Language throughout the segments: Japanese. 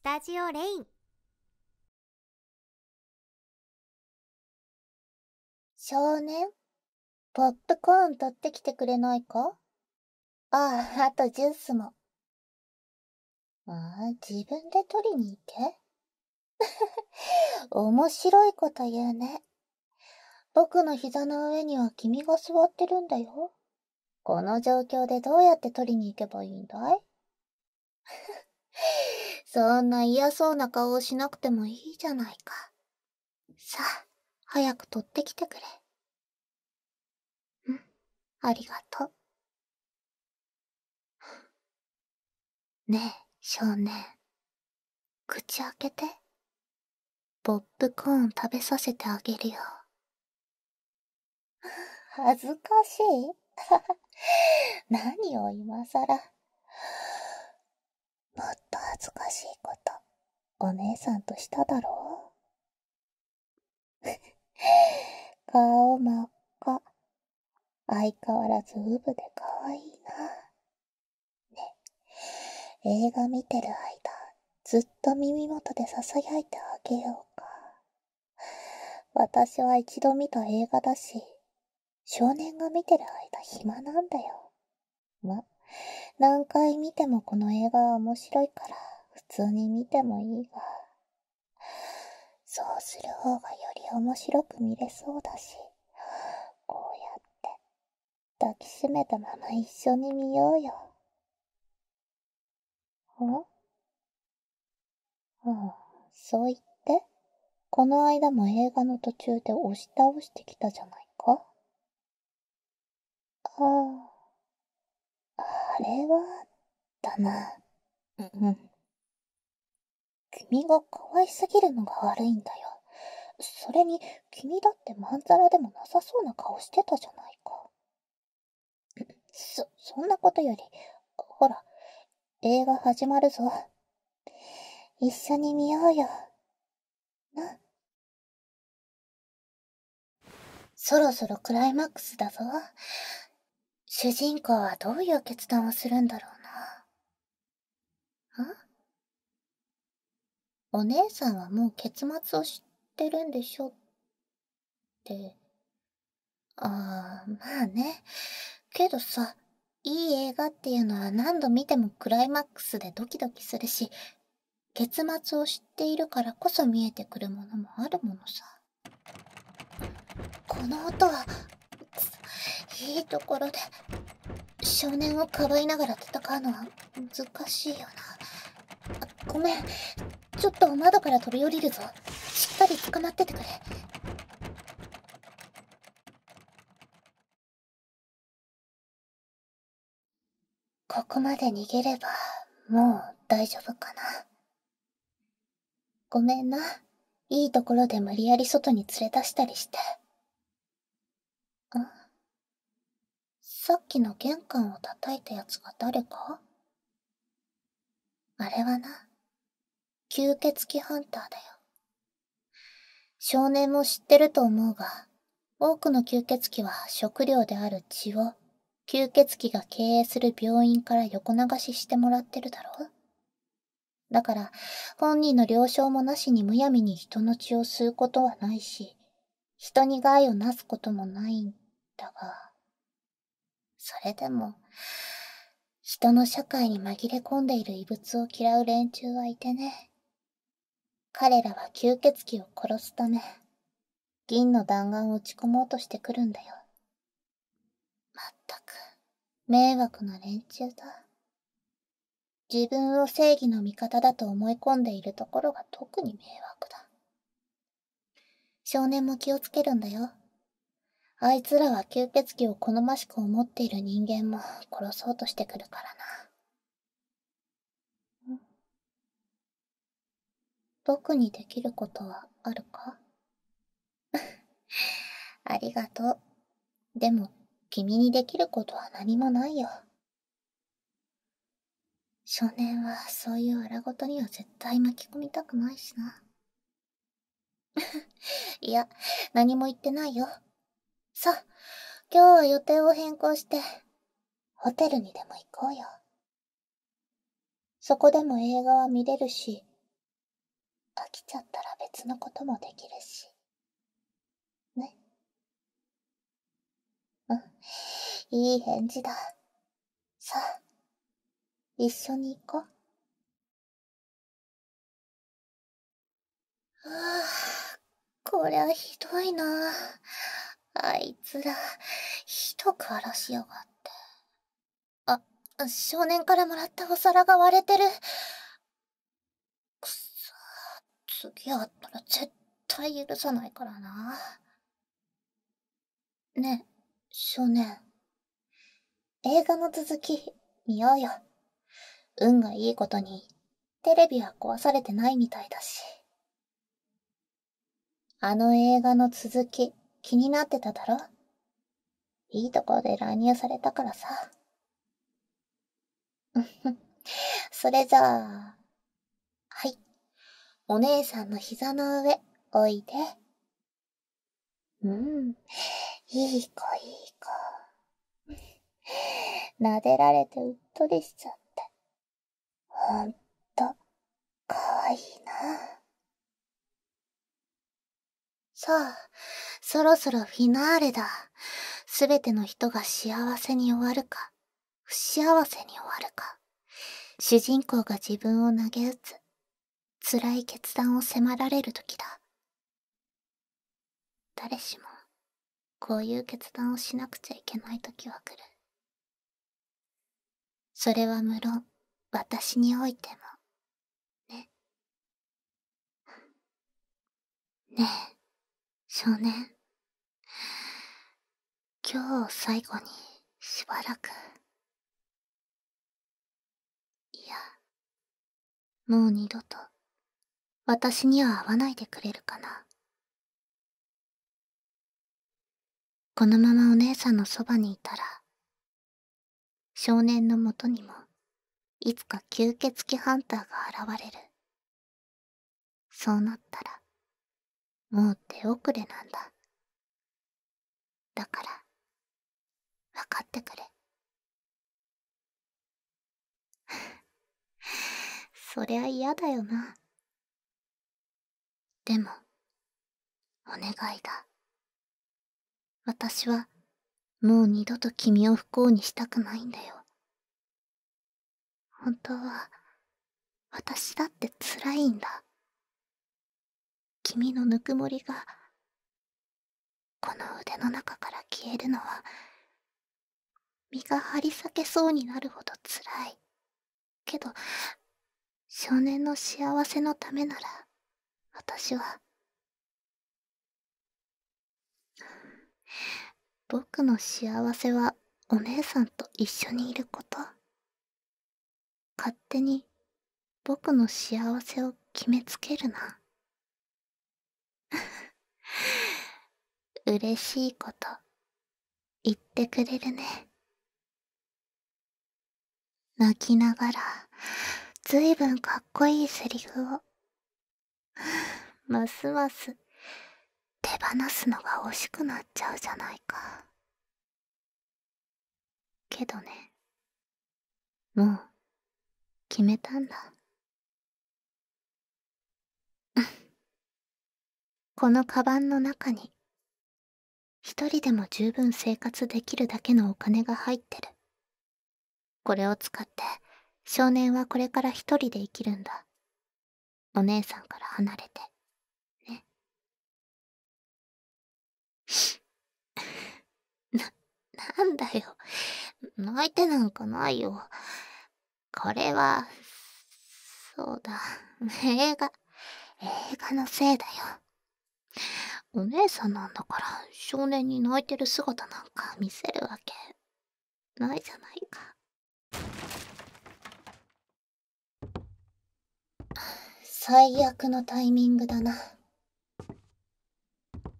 スタジオレイン少年ポップコーン取ってきてくれないかああ、あとジュースも。ああ、自分で取りに行け 面白いこと言うね。僕の膝の上には君が座ってるんだよ。この状況でどうやって取りに行けばいいんだいそんな嫌そうな顔をしなくてもいいじゃないか。さあ、早く取ってきてくれ。うん、ありがとう。ねえ、少年。口開けて。ポップコーン食べさせてあげるよ。恥ずかしい 何を今さら。もっと恥ずかしいことお姉さんとしただろう 顔真っ赤相変わらずウブで可愛いなね映画見てる間ずっと耳元でささやいてあげようか私は一度見た映画だし少年が見てる間暇なんだよま何回見てもこの映画は面白いから普通に見てもいいがそうする方がより面白く見れそうだしこうやって抱きしめたまま一緒に見ようよんんそう言ってこの間も映画の途中で押し倒してきたじゃないかあああれは、だな。うんうん。君が可愛すぎるのが悪いんだよ。それに、君だってまんざらでもなさそうな顔してたじゃないか。そ、そんなことより、ほら、映画始まるぞ。一緒に見ようよ。な。そろそろクライマックスだぞ。主人公はどういう決断をするんだろうな。んお姉さんはもう結末を知ってるんでしょって。ああ、まあね。けどさ、いい映画っていうのは何度見てもクライマックスでドキドキするし、結末を知っているからこそ見えてくるものもあるものさ。この音はいいところで少年をかばいながら戦うのは難しいよなごめんちょっと窓から飛び降りるぞしっかり捕まっててくれここまで逃げればもう大丈夫かなごめんないいところで無理やり外に連れ出したりして。さっきの玄関を叩いたやつが誰かあれはな、吸血鬼ハンターだよ。少年も知ってると思うが、多くの吸血鬼は食料である血を、吸血鬼が経営する病院から横流ししてもらってるだろうだから、本人の了承もなしにむやみに人の血を吸うことはないし、人に害をなすこともないんだが。それでも人の社会に紛れ込んでいる異物を嫌う連中はいてね彼らは吸血鬼を殺すため銀の弾丸を打ち込もうとしてくるんだよまったく迷惑な連中だ自分を正義の味方だと思い込んでいるところが特に迷惑だ少年も気をつけるんだよあいつらは吸血鬼を好ましく思っている人間も殺そうとしてくるからな。僕にできることはあるか ありがとう。でも、君にできることは何もないよ。少年はそういう荒事には絶対巻き込みたくないしな。いや、何も言ってないよ。さあ、今日は予定を変更して、ホテルにでも行こうよ。そこでも映画は見れるし、飽きちゃったら別のこともできるし。ね。うん、いい返事だ。さあ、一緒に行こう。はあ、こりゃひどいな。あいつらひどく荒らしやがってあ少年からもらったお皿が割れてるくそ次会ったら絶対許さないからなねえ少年映画の続き見ようよ運がいいことにテレビは壊されてないみたいだしあの映画の続き気になってただろいいところで乱入されたからさ。うふ。それじゃあ、はい。お姉さんの膝の上、おいで。うん。いい子、いい子。撫でられてうっとりしちゃって。ほんと、かわいいな。さあ、そろそろフィナーレだ。すべての人が幸せに終わるか、不幸せに終わるか。主人公が自分を投げ打つ。辛い決断を迫られる時だ。誰しも、こういう決断をしなくちゃいけない時は来る。それは無論、私においても、ね。ねえ。少年今日を最後にしばらくいやもう二度と私には会わないでくれるかなこのままお姉さんのそばにいたら少年のもとにもいつか吸血鬼ハンターが現れるそうなったらもう手遅れなんだだから分かってくれそりゃ嫌だよなでもお願いだ私はもう二度と君を不幸にしたくないんだよ本当は私だって辛いんだ君のぬくもりがこの腕の中から消えるのは身が張り裂けそうになるほどつらいけど少年の幸せのためなら私は僕の幸せはお姉さんと一緒にいること勝手に僕の幸せを決めつけるな嬉しいこと言ってくれるね泣きながらずいぶんかっこいいセリフをますます手放すのが惜しくなっちゃうじゃないかけどねもう決めたんだ このカバンの中に一人でも十分生活できるだけのお金が入ってるこれを使って少年はこれから一人で生きるんだお姉さんから離れてね ななんだよ泣いてなんかないよこれはそうだ映画映画のせいだよお姉さんなんだから少年に泣いてる姿なんか見せるわけないじゃないか最悪のタイミングだな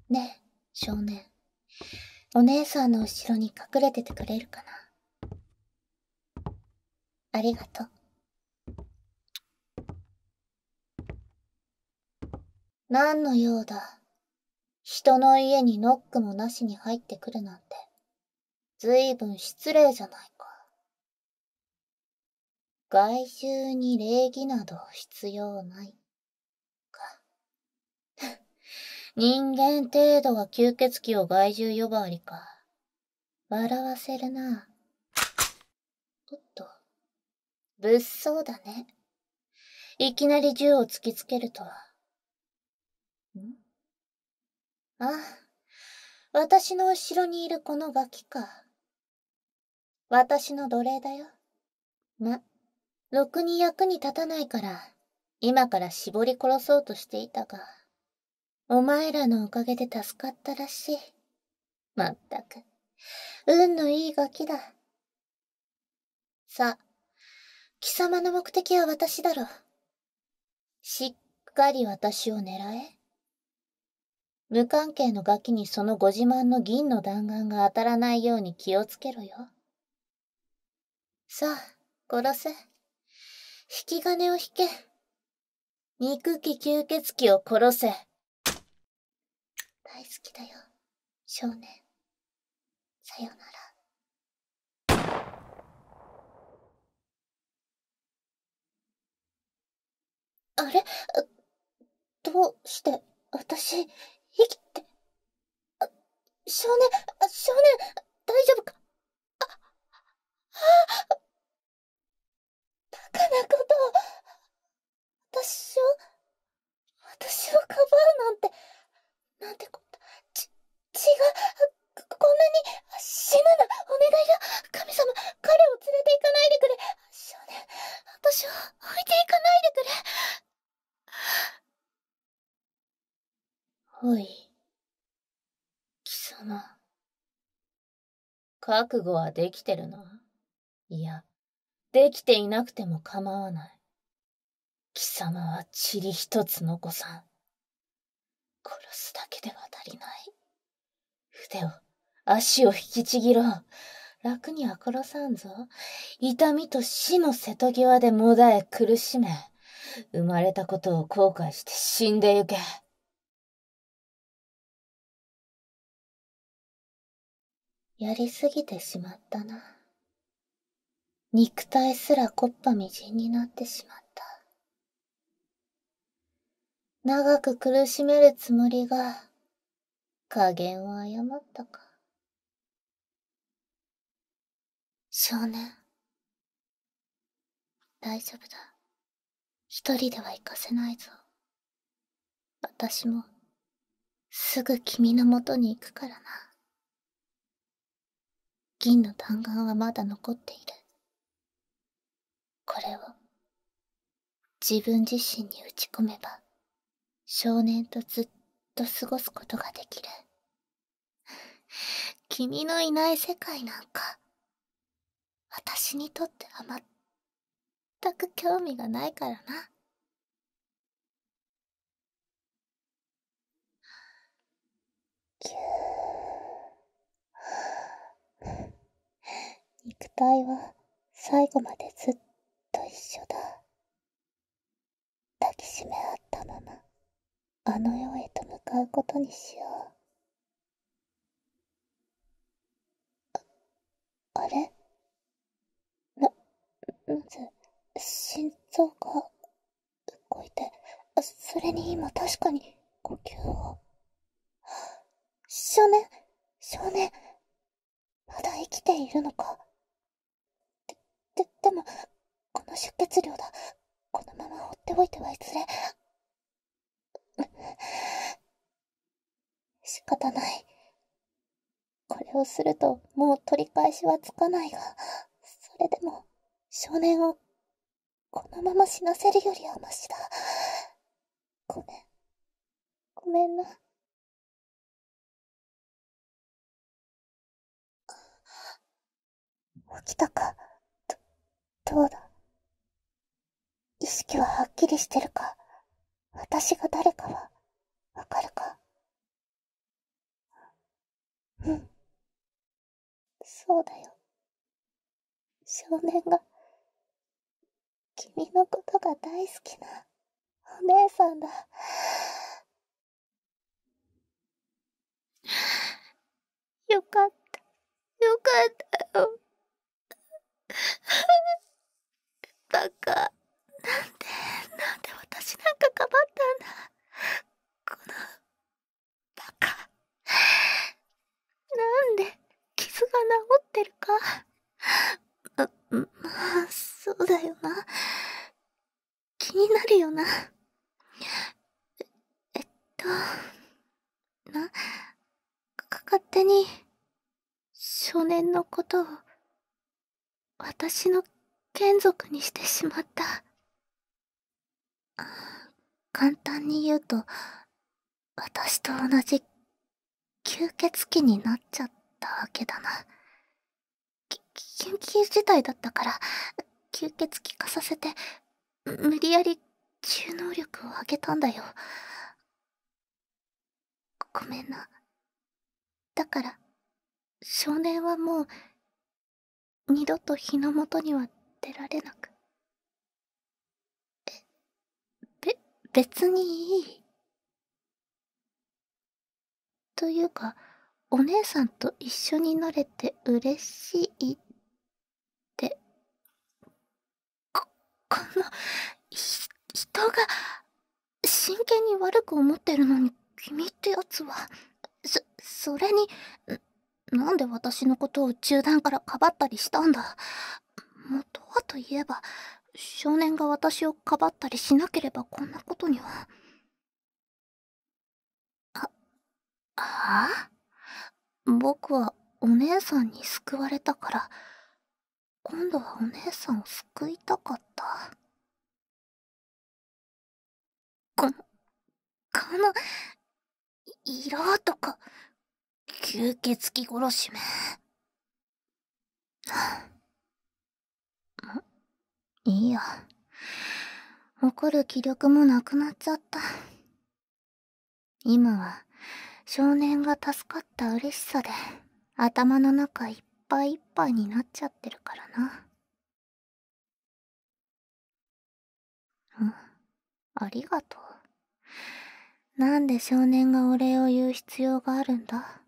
ね少年お姉さんの後ろに隠れててくれるかなありがとう何の用だ人の家にノックもなしに入ってくるなんて、ずいぶん失礼じゃないか。外周に礼儀など必要ない。か。人間程度は吸血鬼を外獣呼ばわりか。笑わせるな。おっと。物騒だね。いきなり銃を突きつけるとは。あ、私の後ろにいるこのガキか。私の奴隷だよ。ま、ろくに役に立たないから、今から絞り殺そうとしていたが、お前らのおかげで助かったらしい。まったく、運のいいガキだ。さ、貴様の目的は私だろしっかり私を狙え。無関係のガキにそのご自慢の銀の弾丸が当たらないように気をつけろよ。さあ、殺せ。引き金を引け。憎き吸血鬼を殺せ。大好きだよ、少年。さよなら。あれどうして、私、覚悟はできてるのいや、できていなくても構わない。貴様は塵一つ残さん。殺すだけでは足りない。腕を、足を引きちぎろう。楽には殺さんぞ。痛みと死の瀬戸際でもだえ苦しめ。生まれたことを後悔して死んでゆけ。やりすぎてしまったな。肉体すらこっぱみじんになってしまった。長く苦しめるつもりが、加減を誤ったか。少年。大丈夫だ。一人では行かせないぞ。私も、すぐ君のもとに行くからな。銀の弾丸はまだ残っているこれを自分自身に打ち込めば少年とずっと過ごすことができる 君のいない世界なんか私にとっては全く興味がないからなキュー肉体は最後までずっと一緒だ。抱きしめ合ったまま、あの世へと向かうことにしよう。あ、あれな、まず、心臓が動いて、それに今確かに呼吸を。少年、少年、まだ生きているのか。で、でも、この出血量だ。このまま放っておいてはいずれ。仕方ない。これをするともう取り返しはつかないが、それでも少年をこのまま死なせるよりはマシだ。ごめん。ごめんな。起きたか。そうだ。意識ははっきりしてるか、私が誰かは、わかるか。うん。そうだよ。少年が、君のことが大好きな、お姉さんだ。よかった。よかったよ。バカなんでなんで私なんかかばったんだこのバカなんで傷が治ってるかままあそうだよな気になるよなええっとな勝手に少年のことを私の眷属にしてしまった簡単に言うと私と同じ吸血鬼になっちゃったわけだな緊急事態だったから吸血鬼化させて無理やり中能力を上げたんだよごめんなだから少年はもう二度と日の元には出られなくえべ別にいいというかお姉さんと一緒になれて嬉しいってここのひ人が真剣に悪く思ってるのに君ってやつはそそれになんで私のことを中断からかばったりしたんだ元はといえば少年が私をかばったりしなければこんなことにはあああ僕はお姉さんに救われたから今度はお姉さんを救いたかったこのこの色とか吸血鬼殺しめいいよ怒る気力もなくなっちゃった今は少年が助かった嬉しさで頭の中いっぱいいっぱいになっちゃってるからなうんありがとうなんで少年がお礼を言う必要があるんだ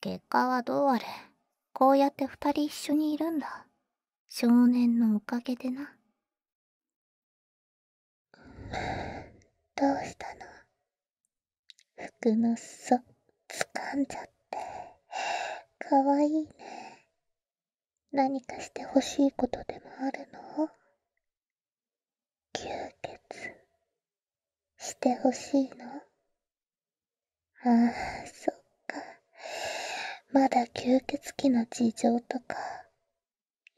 結果はどうあれこうやって二人一緒にいるんだ少年のおかげでな。どうしたの服の裾掴んじゃって。かわいいね。何かしてほしいことでもあるの吸血してほしいのああ、そっか。まだ吸血鬼の事情とか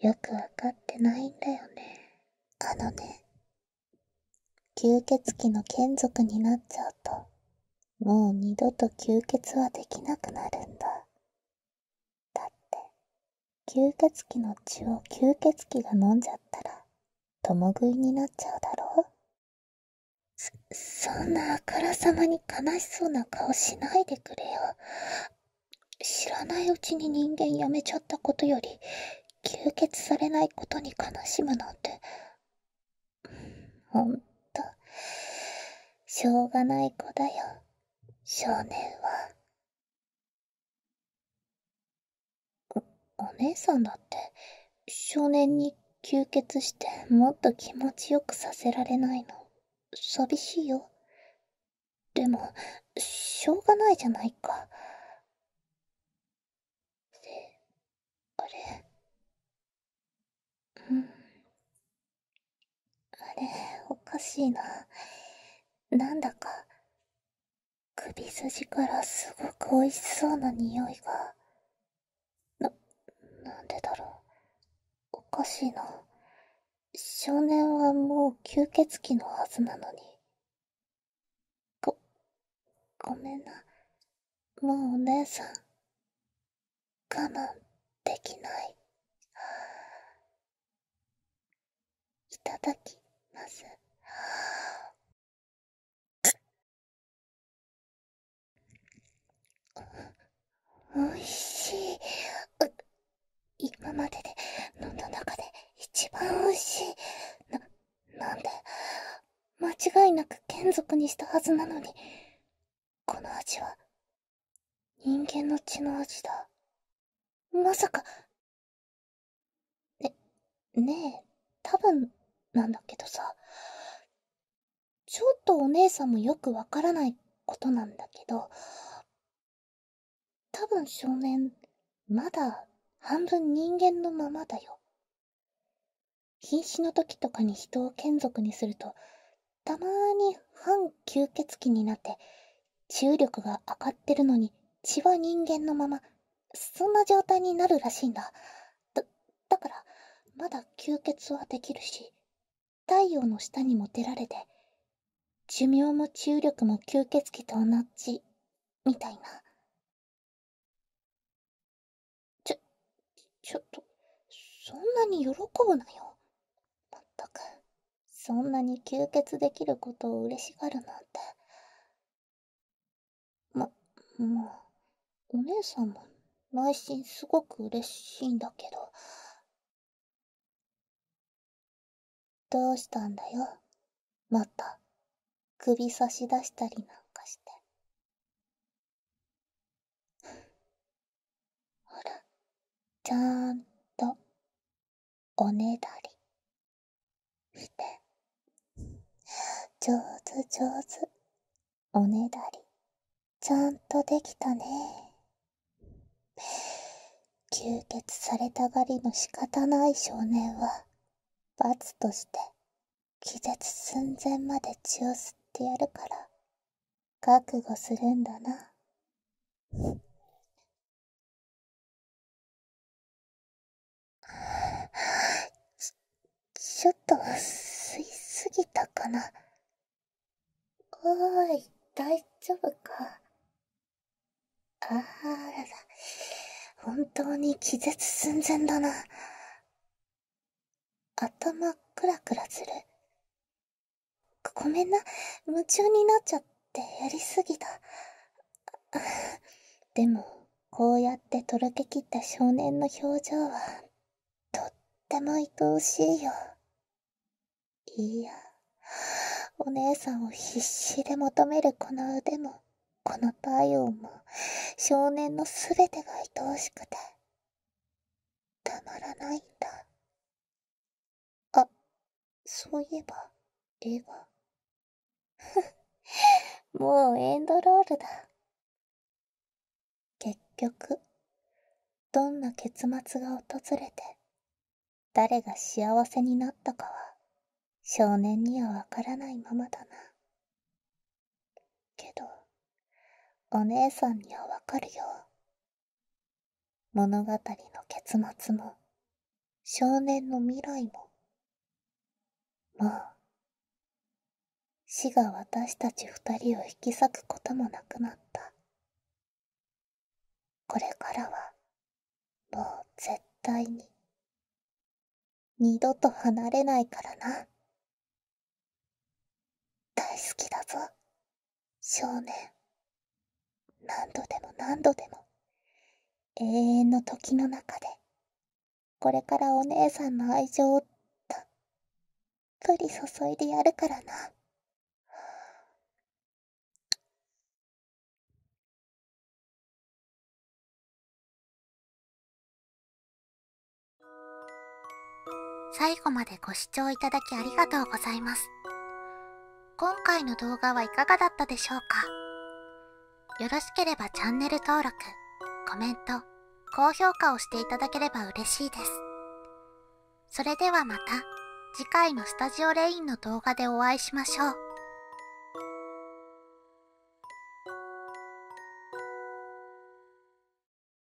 よくわかってないんだよね。あのね、吸血鬼の眷属になっちゃうと、もう二度と吸血はできなくなるんだ。だって、吸血鬼の血を吸血鬼が飲んじゃったら、共食いになっちゃうだろうそ、そんなあからさまに悲しそうな顔しないでくれよ。知らないうちに人間やめちゃったことより、吸血されないことに悲しむなんて。ほんと、しょうがない子だよ、少年は。お、お姉さんだって、少年に吸血してもっと気持ちよくさせられないの、寂しいよ。でも、しょうがないじゃないか。で、あれあれおかしいななんだか首筋からすごく美味しそうな匂いがななんでだろうおかしいな少年はもう吸血鬼のはずなのにごごめんなもうお姉さん我慢できない。ただきます。おいしい。今までで飲んだ中で一番おいしい。な、なんで、間違いなく眷属にしたはずなのに、この味は、人間の血の味だ。まさか、ね、ねえ、多分、なんだけどさ、ちょっとお姉さんもよくわからないことなんだけど、多分少年、まだ半分人間のままだよ。瀕死の時とかに人を眷属にすると、たまに半吸血鬼になって、注力が上がってるのに血は人間のまま、そんな状態になるらしいんだ。だ、だから、まだ吸血はできるし、太陽の下にもてられて寿命も注力も吸血鬼と同じみたいなちょちょっとそんなに喜ぶなよまったくそんなに吸血できることを嬉しがるなんてまもうお姉さんも内心すごく嬉しいんだけど。どうしたんだよまた首差し出したりなんかして ほらちゃんとおねだり見て上手上手おねだりちゃんとできたね吸血されたがりの仕方ない少年は罰として気絶寸前まで血を吸ってやるから覚悟するんだなちちょっと吸いすぎたかなおーい大丈夫かああ本当に気絶寸前だな。頭クラクラする。ごめんな、夢中になっちゃってやりすぎた。でも、こうやってとろけきった少年の表情は、とっても愛おしいよ。いや、お姉さんを必死で求めるこの腕も、この体温も、少年のすべてが愛おしくて、たまらないんだ。そういえば、映画。もうエンドロールだ。結局、どんな結末が訪れて、誰が幸せになったかは、少年にはわからないままだな。けど、お姉さんにはわかるよ。物語の結末も、少年の未来も、もう死が私たち二人を引き裂くこともなくなったこれからはもう絶対に二度と離れないからな大好きだぞ少年何度でも何度でも永遠の時の中でこれからお姉さんの愛情をぷり注いでやるからな。最後までご視聴いただきありがとうございます。今回の動画はいかがだったでしょうかよろしければチャンネル登録、コメント、高評価をしていただければ嬉しいです。それではまた。次回のスタジオレインの動画でお会いしましょう。